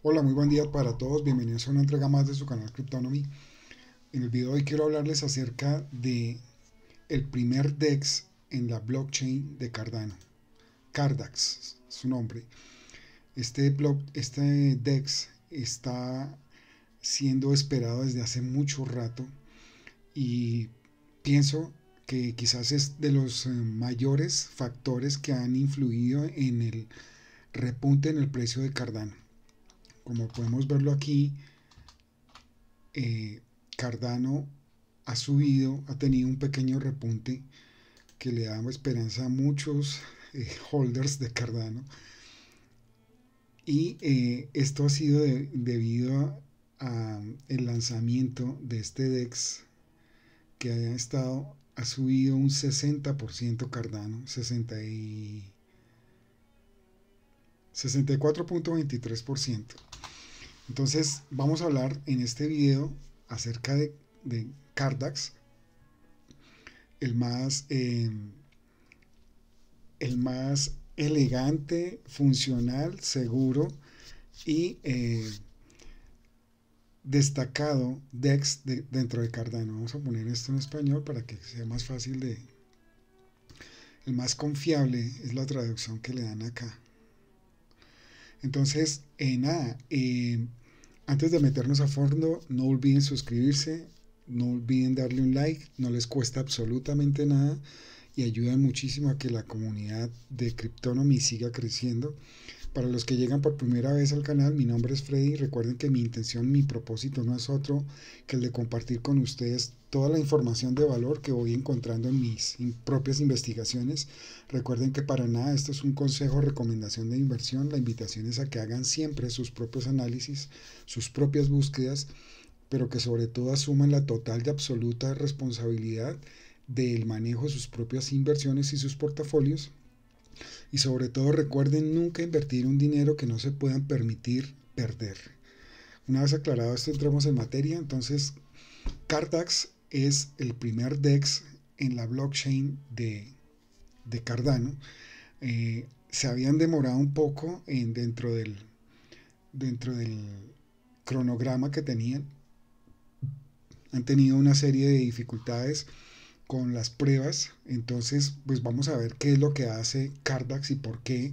Hola, muy buen día para todos. Bienvenidos a una entrega más de su canal Cryptonomy. En el video de hoy quiero hablarles acerca de el primer DEX en la blockchain de Cardano. Cardax, su nombre. Este, este DEX está siendo esperado desde hace mucho rato y pienso que quizás es de los eh, mayores factores que han influido en el repunte en el precio de Cardano como podemos verlo aquí, eh, Cardano ha subido, ha tenido un pequeño repunte que le da esperanza a muchos eh, holders de Cardano. Y eh, esto ha sido debido al lanzamiento de este DEX que haya estado, ha subido un 60% Cardano, 64.23%. Entonces vamos a hablar en este video acerca de, Cardax, el más, em, el más elegante, funcional, seguro y em, destacado DEX de, dentro de Cardano. Vamos a poner esto en español para que sea más fácil de... El más confiable es la traducción que le dan acá. Entonces, eh, nada, eh, antes de meternos a fondo, no olviden suscribirse, no olviden darle un like, no les cuesta absolutamente nada y ayudan muchísimo a que la comunidad de Cryptonomy siga creciendo. Para los que llegan por primera vez al canal, mi nombre es Freddy. Recuerden que mi intención, mi propósito no es otro que el de compartir con ustedes toda la información de valor que voy encontrando en mis propias investigaciones. Recuerden que para nada esto es un consejo o recomendación de inversión. La invitación es a que hagan siempre sus propios análisis, sus propias búsquedas, pero que sobre todo asuman la total y absoluta responsabilidad del manejo de sus propias inversiones y sus portafolios. Y sobre todo recuerden nunca invertir un dinero que no se puedan permitir perder. Una vez aclarado esto, entramos en materia. Entonces, Cartax es el primer DEX en la blockchain de, de Cardano. Eh, se habían demorado un poco en, dentro, del, dentro del cronograma que tenían. Han tenido una serie de dificultades con las pruebas. Entonces, pues vamos a ver qué es lo que hace Cardax y por qué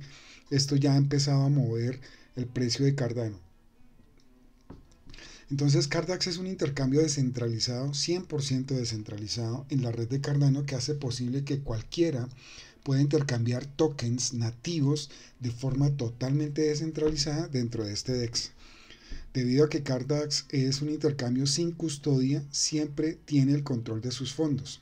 esto ya ha empezado a mover el precio de Cardano. Entonces Cardax es un intercambio descentralizado, 100% descentralizado en la red de Cardano que hace posible que cualquiera pueda intercambiar tokens nativos de forma totalmente descentralizada dentro de este DEX. Debido a que Cardax es un intercambio sin custodia, siempre tiene el control de sus fondos.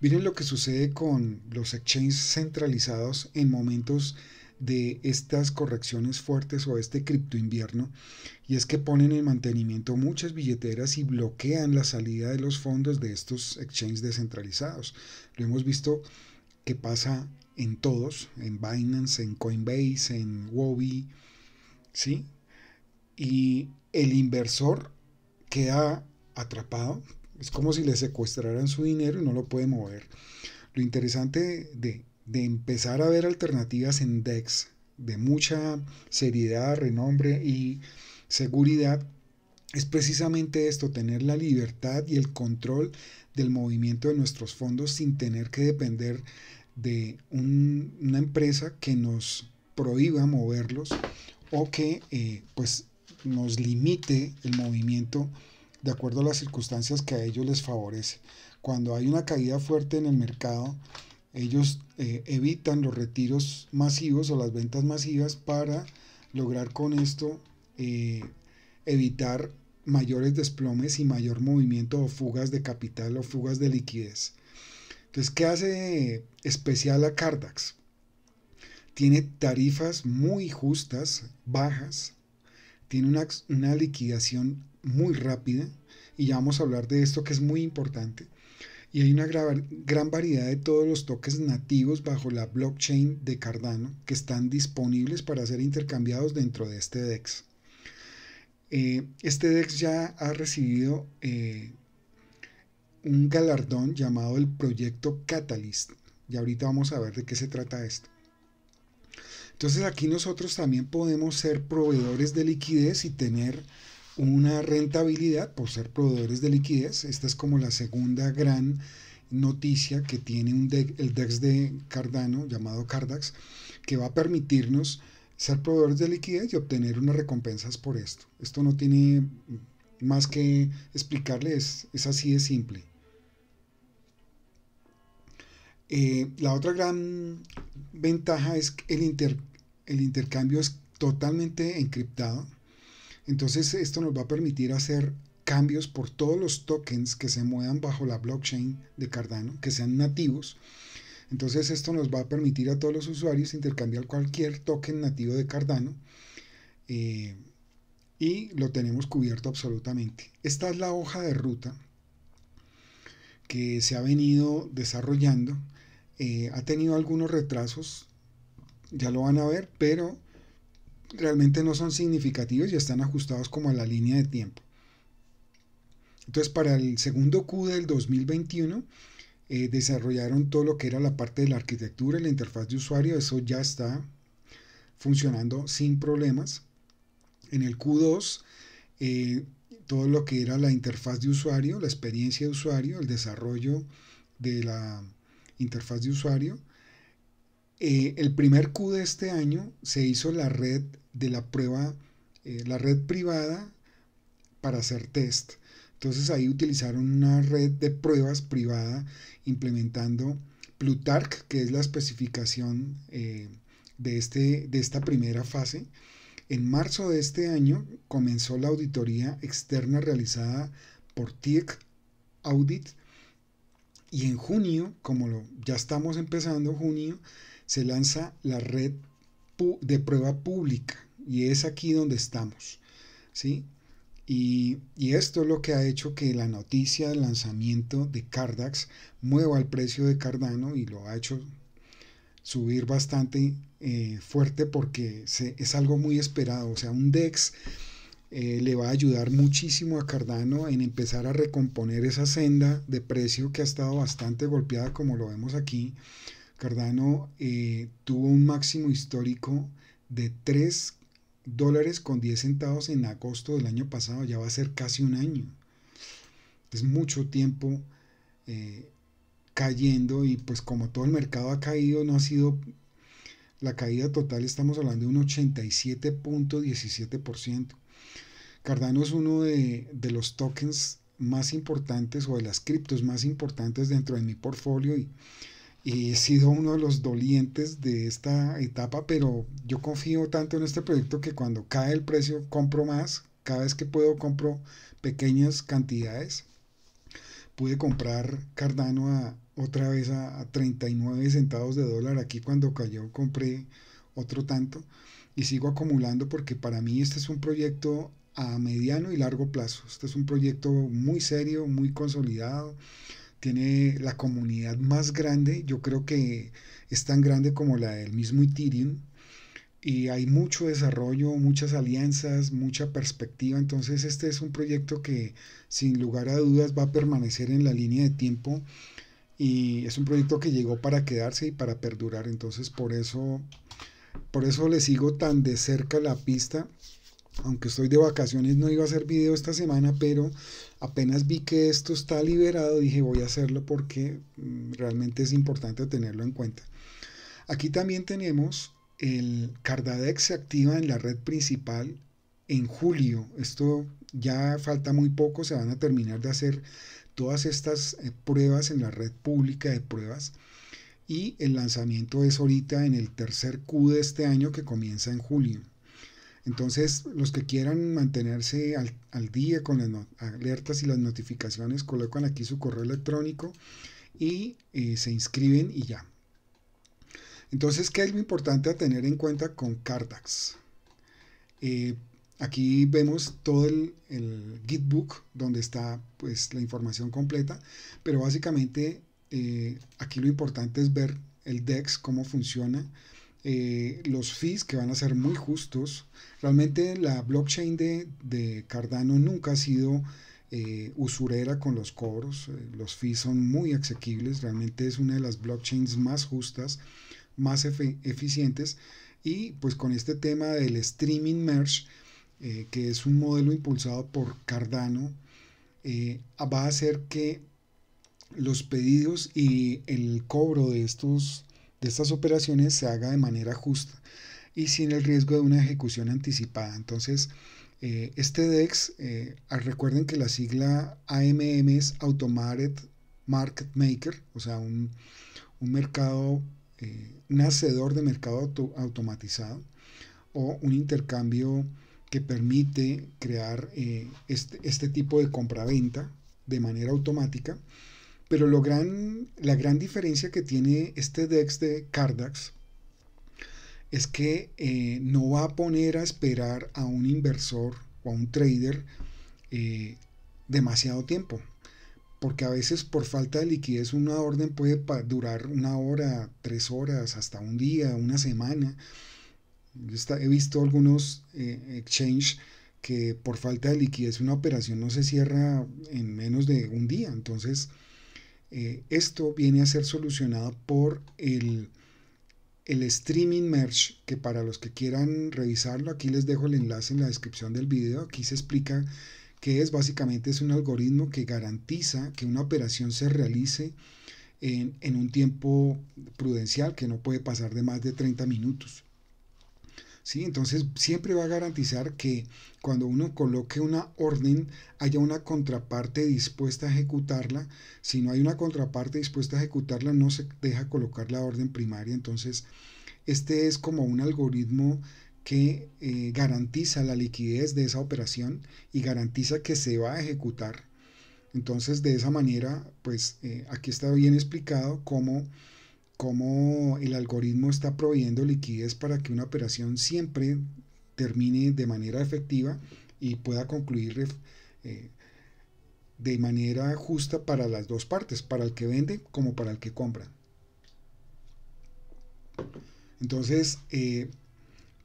Miren lo que sucede con los exchanges centralizados en momentos de estas correcciones fuertes o este cripto invierno y es que ponen en mantenimiento muchas billeteras y bloquean la salida de los fondos de estos exchanges descentralizados. Lo hemos visto que pasa en todos, en Binance, en Coinbase, en Wobi, ¿sí? Y el inversor queda atrapado, es como si le secuestraran su dinero y no lo puede mover. Lo interesante de de empezar a ver alternativas en DEX de mucha seriedad, renombre y seguridad es precisamente esto, tener la libertad y el control del movimiento de nuestros fondos sin tener que depender de una empresa que nos prohíba moverlos o que eh, pues nos limite el movimiento de acuerdo a las circunstancias que a ellos les favorece. Cuando hay una caída fuerte en el mercado, ellos eh, evitan los retiros masivos o las ventas masivas para lograr con esto eh, evitar mayores desplomes y mayor movimiento o fugas de capital o fugas de liquidez. Entonces, ¿qué hace especial a Cardax? Tiene tarifas muy justas, bajas, tiene una, una liquidación muy rápida y ya vamos a hablar de esto que es muy importante y hay una gran variedad de todos los toques nativos bajo la blockchain de Cardano que están disponibles para ser intercambiados dentro de este DEX. Eh, este DEX ya ha recibido eh, un galardón llamado el proyecto Catalyst y ahorita vamos a ver de qué se trata esto. Entonces aquí nosotros también podemos ser proveedores de liquidez y tener una rentabilidad por ser proveedores de liquidez. Esta es como la segunda gran noticia que tiene un e el DEX de Cardano llamado Cardax que va a permitirnos ser proveedores de liquidez y obtener unas recompensas por esto. Esto no tiene más que explicarles, es así de simple. Eh, la otra gran ventaja es que el, el intercambio es totalmente encriptado entonces esto nos va a permitir hacer cambios por todos los tokens que se muevan bajo la blockchain de Cardano, que sean nativos. Entonces esto nos va a permitir a todos los usuarios intercambiar cualquier token nativo de Cardano eh, y lo tenemos cubierto absolutamente. Esta es la hoja de ruta que se ha venido desarrollando. Eh, ha tenido algunos retrasos, ya lo van a ver, pero realmente no son significativos y están ajustados como a la línea de tiempo. Entonces, para el segundo Q del 2021, eh, desarrollaron todo lo que era la parte de la arquitectura y la interfaz de usuario. Eso ya está funcionando sin problemas. En el Q2, eh, todo lo que era la interfaz de usuario, la experiencia de usuario, el desarrollo de la interfaz de usuario, eh, el primer Q de este año se hizo la red de la prueba, eh, la red privada para hacer test. Entonces ahí utilizaron una red de pruebas privada implementando Plutarch, que es la especificación eh, de, este, de esta primera fase. En marzo de este año comenzó la auditoría externa realizada por TIEC Audit y en junio, como lo, ya estamos empezando junio, se lanza la red de prueba pública y es aquí donde estamos. ¿sí? Y, esto es lo que ha hecho que la noticia del lanzamiento de Cardax mueva el precio de Cardano y lo ha hecho subir bastante eh, fuerte porque es algo muy esperado. O sea, un DEX eh, le va a ayudar muchísimo a Cardano en empezar a recomponer esa senda de precio que ha estado bastante golpeada como lo vemos aquí. Cardano eh, tuvo un máximo histórico de 3 dólares con 10 centavos en agosto del año pasado, ya va a ser casi un año. Es mucho tiempo eh, cayendo y pues como todo el mercado ha caído, no ha sido la caída total, estamos hablando de un 87.17%. Cardano es uno de, los tokens más importantes o de las criptos más importantes dentro de mi portfolio y y he sido uno de los dolientes de esta etapa, pero yo confío tanto en este proyecto que cuando cae el precio compro más, cada vez que puedo compro pequeñas cantidades. Pude comprar Cardano otra vez a, a 39 centavos de dólar, aquí cuando cayó compré otro tanto y sigo acumulando porque para mí este es un proyecto a mediano y largo plazo. Este es un proyecto muy serio, muy consolidado tiene la comunidad más grande, yo creo que es tan grande como la del mismo Ethereum, y hay mucho desarrollo, muchas alianzas, mucha perspectiva, entonces este es un proyecto que sin lugar a dudas va a permanecer en la línea de tiempo y es un proyecto que llegó para quedarse y para perdurar, entonces por eso por eso le sigo tan de cerca la pista aunque estoy de vacaciones, no iba a hacer video esta semana, pero apenas vi que esto está liberado, dije voy a hacerlo porque mm, realmente es importante tenerlo en cuenta. Aquí también tenemos el Cardadex se activa en la red principal en julio. Esto ya falta muy poco, se van a terminar de hacer todas estas eh, pruebas en la red pública de pruebas. Y el lanzamiento es ahorita en el tercer Q de este año que comienza en julio. Entonces, los que quieran mantenerse al, día con las alertas y las notificaciones, colocan aquí su correo electrónico y eh, se inscriben y ya. Entonces, ¿qué es lo importante a tener en cuenta con Cardax? Eh, aquí vemos todo el, Gitbook donde está pues, la información completa, pero básicamente eh, aquí lo importante es ver el DEX, cómo funciona, eh, los fees que van a ser muy justos. Realmente la blockchain de, Cardano nunca ha sido eh, usurera con los cobros. Eh, los fees son muy asequibles. Realmente es una de las blockchains más justas, más eficientes. Y pues con este tema del streaming merge, que es un modelo impulsado por Cardano, va a hacer que los pedidos y el cobro de estos de estas operaciones se haga de manera justa y sin el riesgo de una ejecución anticipada. Entonces, eh, este DEX, eh, ah, recuerden que la sigla AMM es Automated Market Maker, o sea, un, mercado, nacedor eh, un hacedor de mercado automatizado o un intercambio que permite crear este, este tipo de compraventa de manera automática pero la gran diferencia que tiene este DEX de Cardax es que eh, no va a poner a esperar a un inversor o a un trader eh, demasiado tiempo. Porque a veces por falta de liquidez una orden puede durar una hora, tres horas, hasta un día, una semana. he visto algunos exchanges exchange que por falta de liquidez una operación no se cierra en menos de un día. Entonces, eh, esto viene a ser solucionado por el, el streaming merge, que para los que quieran revisarlo, aquí les dejo el enlace en la descripción del video, aquí se explica que es, básicamente es un algoritmo que garantiza que una operación se realice en, en un tiempo prudencial que no puede pasar de más de 30 minutos. Entonces siempre va a garantizar que cuando uno coloque una orden haya una contraparte dispuesta a ejecutarla. Si no hay una contraparte dispuesta a ejecutarla, no se deja colocar la orden primaria. Entonces, este es como un algoritmo que eh, garantiza la liquidez de esa operación y garantiza que se va a ejecutar. Entonces, de esa manera, pues eh, aquí está bien explicado cómo cómo el algoritmo está proveyendo liquidez para que una operación siempre termine de manera efectiva y pueda concluir eh, de manera justa para las dos partes, para el que vende como para el que compra. Entonces, eh,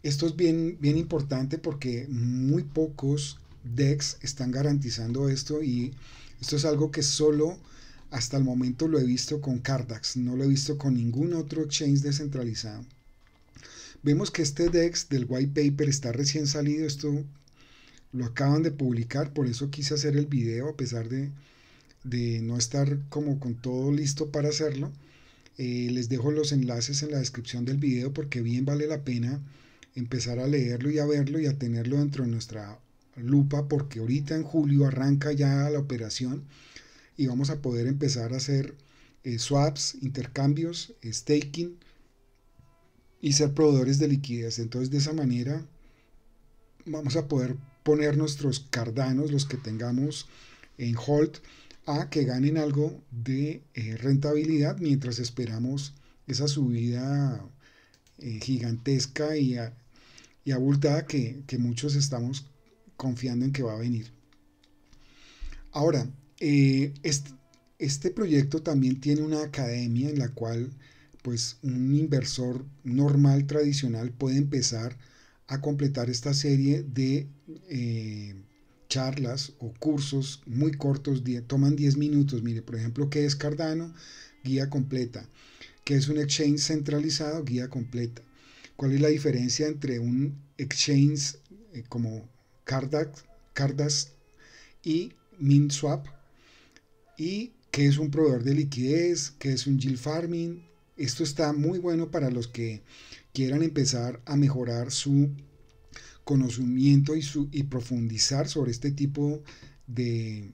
esto es bien, bien importante porque muy pocos DEX están garantizando esto y esto es algo que solo hasta el momento lo he visto con Cardax, no lo he visto con ningún otro exchange descentralizado. Vemos que este DEX del white paper está recién salido, esto lo acaban de publicar, por eso quise hacer el video a pesar de, de no estar como con todo listo para hacerlo. Eh, les dejo los enlaces en la descripción del video porque bien vale la pena empezar a leerlo y a verlo y a tenerlo dentro de nuestra lupa porque ahorita en julio arranca ya la operación y vamos a poder empezar a hacer eh, swaps, intercambios, eh, staking y ser proveedores de liquidez. Entonces de esa manera vamos a poder poner nuestros cardanos, los que tengamos en hold, a que ganen algo de eh, rentabilidad mientras esperamos esa subida gigantesca y, abultada que, que muchos estamos confiando en que va a venir. Ahora, eh, este, proyecto también tiene una academia en la cual pues un inversor normal tradicional puede empezar a completar esta serie de eh, charlas o cursos muy cortos, toman 10 minutos. Mire, por ejemplo, ¿qué es Cardano? Guía completa. ¿Qué es un exchange centralizado? Guía completa. ¿Cuál es la diferencia entre un exchange eh, como Cardax, Cardas y MinSwap? y qué es un proveedor de liquidez, qué es un yield farming. Esto está muy bueno para los que quieran empezar a mejorar su conocimiento y, su, y profundizar sobre este tipo de,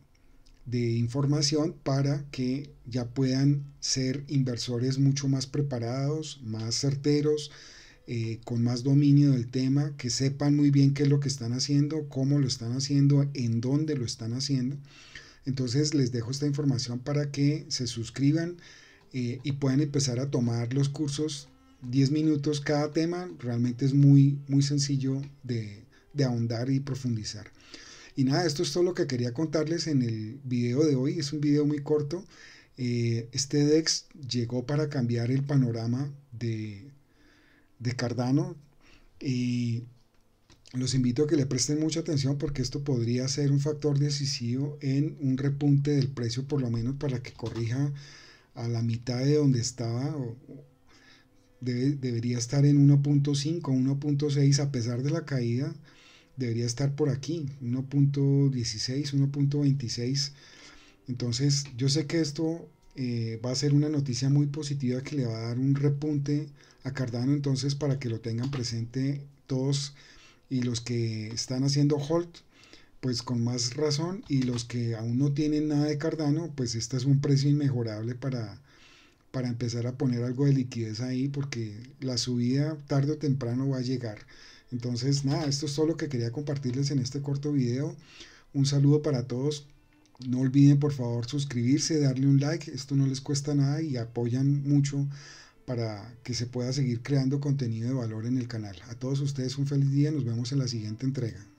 información para que ya puedan ser inversores mucho más preparados, más certeros, eh, con más dominio del tema, que sepan muy bien qué es lo que están haciendo, cómo lo están haciendo, en dónde lo están haciendo. Entonces les dejo esta información para que se suscriban eh, y puedan empezar a tomar los cursos 10 minutos cada tema. Realmente es muy, muy sencillo de, de ahondar y profundizar. Y nada, esto es todo lo que quería contarles en el video de hoy. Es un video muy corto. Eh, este DEX llegó para cambiar el panorama de, de Cardano. y los invito a que le presten mucha atención porque esto podría ser un factor decisivo en un repunte del precio, por lo menos para que corrija a la mitad de donde estaba. debería estar en 1.5, 1.6 a pesar de la caída. Debería estar por aquí, 1.16, 1.26. Entonces yo sé que esto eh, va a ser una noticia muy positiva que le va a dar un repunte a Cardano. Entonces para que lo tengan presente todos y los que están haciendo hold, pues con más razón y los que aún no tienen nada de Cardano pues este es un precio inmejorable para, para empezar a poner algo de liquidez ahí porque la subida tarde o temprano va a llegar. Entonces, nada, esto es todo lo que quería compartirles en este corto video. Un saludo para todos. No olviden por favor suscribirse, darle un like, esto no les cuesta nada y apoyan mucho para que se pueda seguir creando contenido de valor en el canal. A todos ustedes un feliz día, nos vemos en la siguiente entrega.